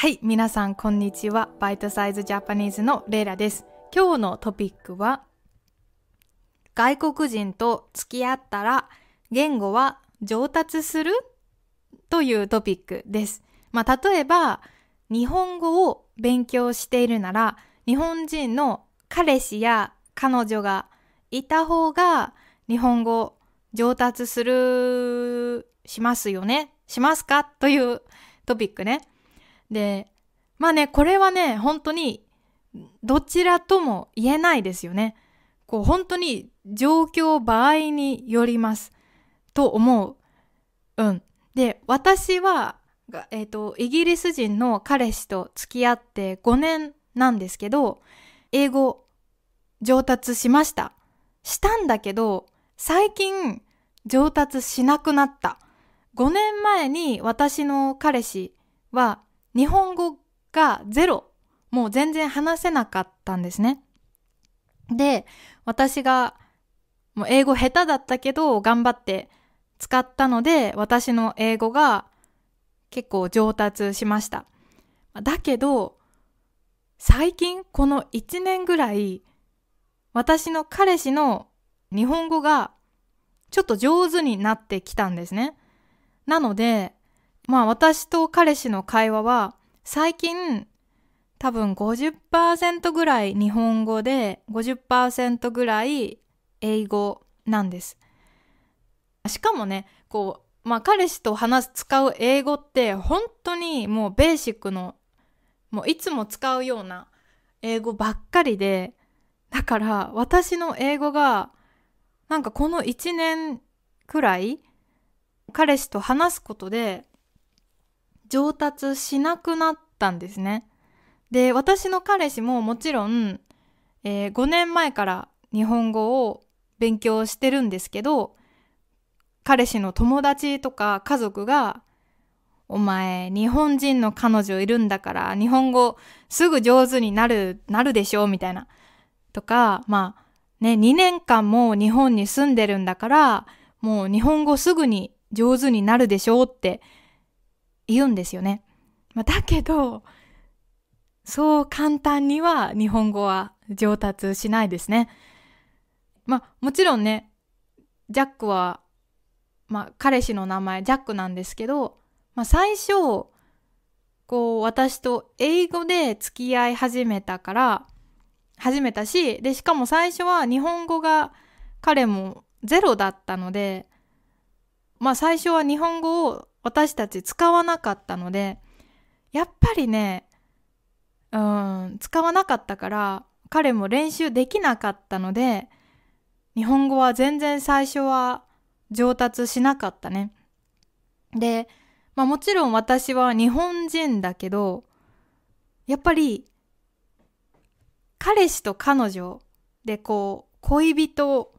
はい、皆さんこんにちは。バイトサイズジャパニーズのレイラです。今日のトピックは、外国人と付き合ったら言語は上達するというトピックです。まあ、例えば、日本語を勉強しているなら、日本人の彼氏や彼女がいた方が日本語上達する、しますよねしますかというトピックね。で、まあね、これはね、本当にどちらとも言えないですよね。こう本当に状況場合によりますと思う。うん。で、私は、えっ、ー、と、イギリス人の彼氏と付き合って5年なんですけど、英語上達しました。したんだけど、最近上達しなくなった。5年前に私の彼氏は日本語がゼロもう全然話せなかったんですねで私がもう英語下手だったけど頑張って使ったので私の英語が結構上達しましただけど最近この1年ぐらい私の彼氏の日本語がちょっと上手になってきたんですねなのでまあ私と彼氏の会話は最近多分50%ぐらい日本語で50%ぐらい英語なんです。しかもね、こう、まあ彼氏と話す使う英語って本当にもうベーシックのもういつも使うような英語ばっかりでだから私の英語がなんかこの1年くらい彼氏と話すことで上達しなくなったんですね。で、私の彼氏ももちろん、えー、5年前から日本語を勉強してるんですけど、彼氏の友達とか家族が、お前、日本人の彼女いるんだから、日本語すぐ上手になる、なるでしょみたいな。とか、まあ、ね、2年間も日本に住んでるんだから、もう日本語すぐに上手になるでしょって言うんですよね。まあ、だけど、そう簡単には日本語は上達しないですね。まあ、もちろんね、ジャックは、まあ、彼氏の名前、ジャックなんですけど、まあ、最初、こう、私と英語で付き合い始めたから、始めたし、で、しかも最初は日本語が彼もゼロだったので、まあ最初は日本語を私たち使わなかったので、やっぱりね、うん、使わなかったから、彼も練習できなかったので、日本語は全然最初は上達しなかったね。で、まあもちろん私は日本人だけど、やっぱり、彼氏と彼女でこう、恋人、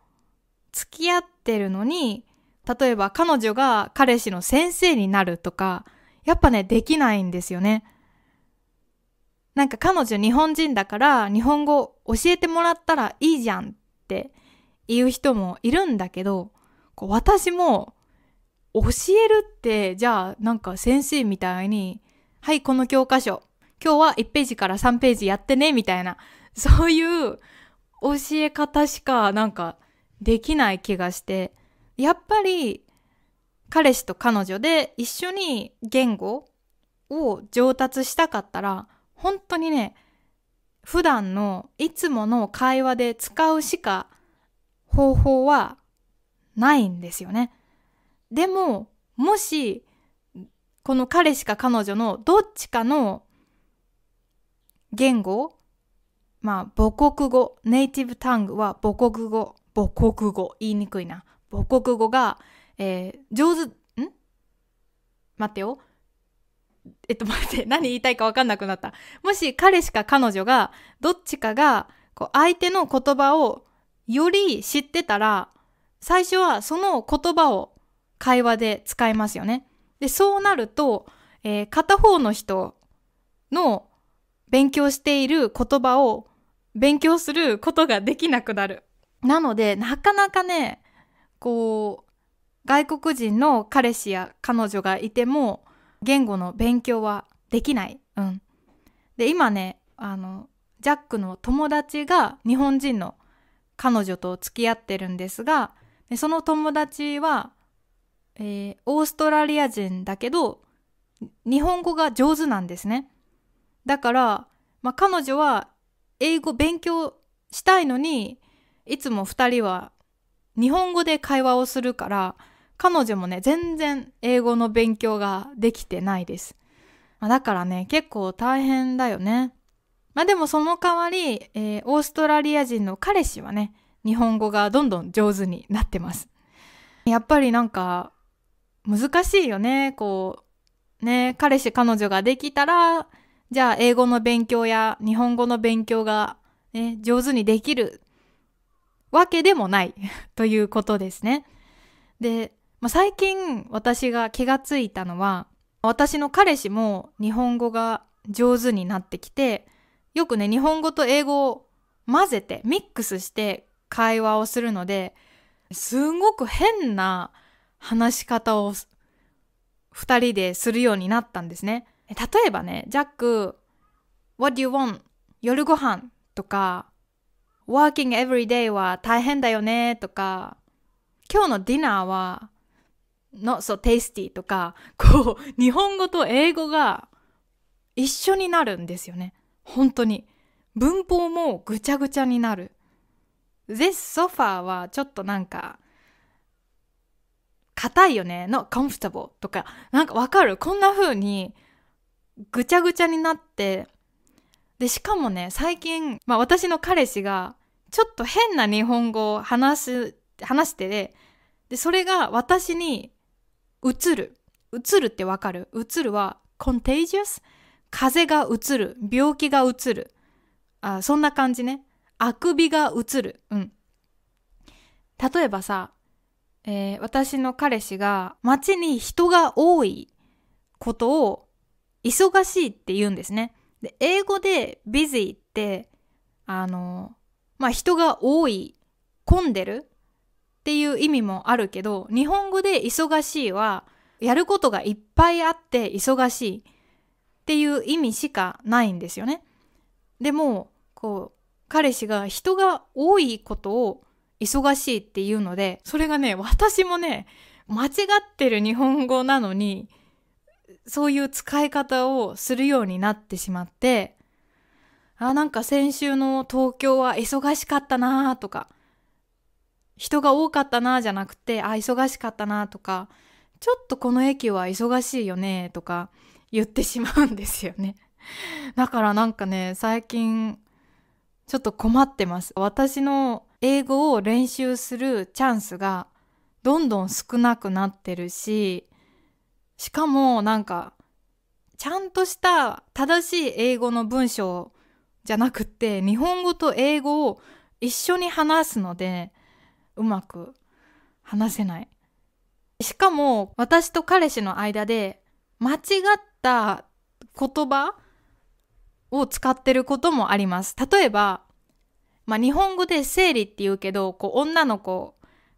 付き合ってるのに、例えば彼女が彼氏の先生になるとか、やっぱね、できないんですよね。なんか彼女日本人だから日本語教えてもらったらいいじゃんって言う人もいるんだけど、こう私も教えるってじゃあなんか先生みたいに、はいこの教科書、今日は1ページから3ページやってねみたいな、そういう教え方しかなんかできない気がして、やっぱり彼氏と彼女で一緒に言語を上達したかったら本当にね普段のいつもの会話で使うしか方法はないんですよね。でももしこの彼氏か彼女のどっちかの言語まあ母国語ネイティブタングは母国語母国語言いにくいな母国語が、えー、上手、ん待ってよ。えっと待って、何言いたいかわかんなくなった。もし彼氏か彼女が、どっちかが、こう、相手の言葉をより知ってたら、最初はその言葉を会話で使いますよね。で、そうなると、えー、片方の人の勉強している言葉を勉強することができなくなる。なので、なかなかね、こう外国人の彼氏や彼女がいても言語の勉強はできない。うん、で今ねあのジャックの友達が日本人の彼女と付き合ってるんですがその友達は、えー、オーストラリア人だけど日本語が上手なんですね。だから、まあ、彼女は英語勉強したいのにいつも2人は日本語で会話をするから彼女もね全然英語の勉強ができてないです、まあ、だからね結構大変だよねまあでもその代わり、えー、オーストラリア人の彼氏はね日本語がどんどん上手になってますやっぱりなんか難しいよねこうね彼氏彼女ができたらじゃあ英語の勉強や日本語の勉強が、ね、上手にできるわけでもない ということですね。で、まあ、最近私が気がついたのは私の彼氏も日本語が上手になってきてよくね日本語と英語を混ぜてミックスして会話をするのですごく変な話し方を2人でするようになったんですね。例えばね、ジャック、What do you want? 夜ご飯とか、working every day は大変だよねとか、今日のディナーは not so tasty とか、こう、日本語と英語が一緒になるんですよね。本当に。文法もぐちゃぐちゃになる。This sofa はちょっとなんか、硬いよね。not comfortable とか、なんかわかるこんな風にぐちゃぐちゃになって、で、しかもね、最近、まあ私の彼氏がちょっと変な日本語を話す、話してで、で、それが私に映る。映るってわかる映るは contagious? 風邪が映る。病気が映る。あそんな感じね。あくびが映る。うん。例えばさ、えー、私の彼氏が街に人が多いことを忙しいって言うんですね。で英語で busy ってあのまあ、人が多い混んでるっていう意味もあるけど日本語で「忙しい」はやることがいっぱいあって忙しいっていう意味しかないんですよね。でもこう彼氏が人が多いことを忙しいっていうのでそれがね私もね間違ってる日本語なのにそういう使い方をするようになってしまってあ、なんか先週の東京は忙しかったなとか、人が多かったなじゃなくて、あ、忙しかったなとか、ちょっとこの駅は忙しいよねとか言ってしまうんですよね。だからなんかね、最近ちょっと困ってます。私の英語を練習するチャンスがどんどん少なくなってるし、しかもなんかちゃんとした正しい英語の文章じゃなくって日本語と英語を一緒に話すのでうまく話せないしかも私と彼氏の間で間違った言葉を使ってることもあります例えば、まあ、日本語で生理って言うけどこう女の子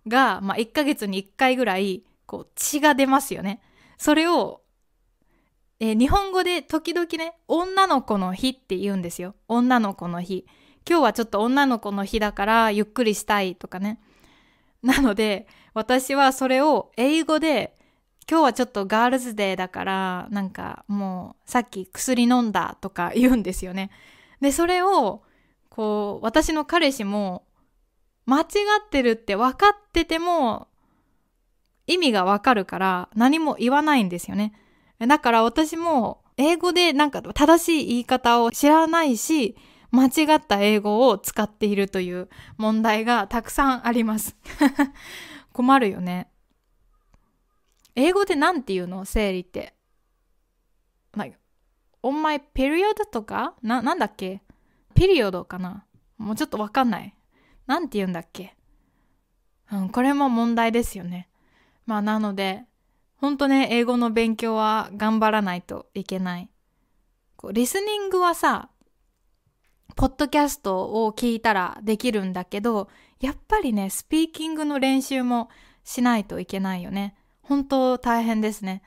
が、まあ、1ヶ月に1回ぐらいこう血が出ますよねそれをえー、日本語で時々ね、女の子の日って言うんですよ。女の子の日。今日はちょっと女の子の日だからゆっくりしたいとかね。なので、私はそれを英語で、今日はちょっとガールズデーだから、なんかもうさっき薬飲んだとか 言うんですよね。で、それを、こう、私の彼氏も、間違ってるって分かってても、意味がわかるから何も言わないんですよね。だから私も英語でなんか正しい言い方を知らないし、間違った英語を使っているという問題がたくさんあります。困るよね。英語で何て言うの生理って。Like, on m とかな、なんだっけピリオドかなもうちょっとわかんない。何て言うんだっけうん、これも問題ですよね。まあなので、ほんとね、英語の勉強は頑張らないといけない。こうリスニングはさ、ポッドキャストを聞いたらできるんだけど、やっぱりね、スピーキングの練習もしないといけないよね。本当大変ですね。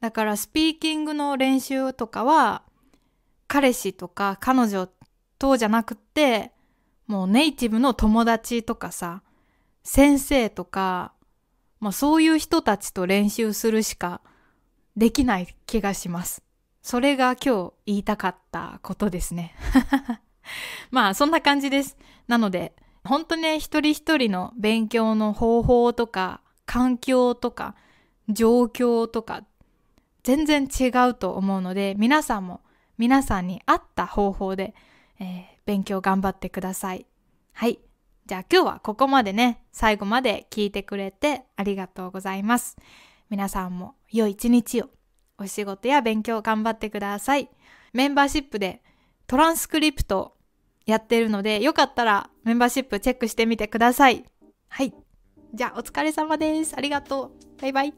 だからスピーキングの練習とかは、彼氏とか彼女とじゃなくって、もうネイティブの友達とかさ、先生とか、まあ、そういう人たちと練習するしかできない気がします。それが今日言いたかったことですね。まあそんな感じです。なので、本当ね、一人一人の勉強の方法とか、環境とか、状況とか、全然違うと思うので、皆さんも皆さんに合った方法で、えー、勉強頑張ってください。はい。じゃあ今日はここまでね、最後まで聞いてくれてありがとうございます。皆さんも良い一日を。お仕事や勉強頑張ってください。メンバーシップでトランスクリプトやってるので、よかったらメンバーシップチェックしてみてください。はい。じゃあお疲れ様です。ありがとう。バイバイ。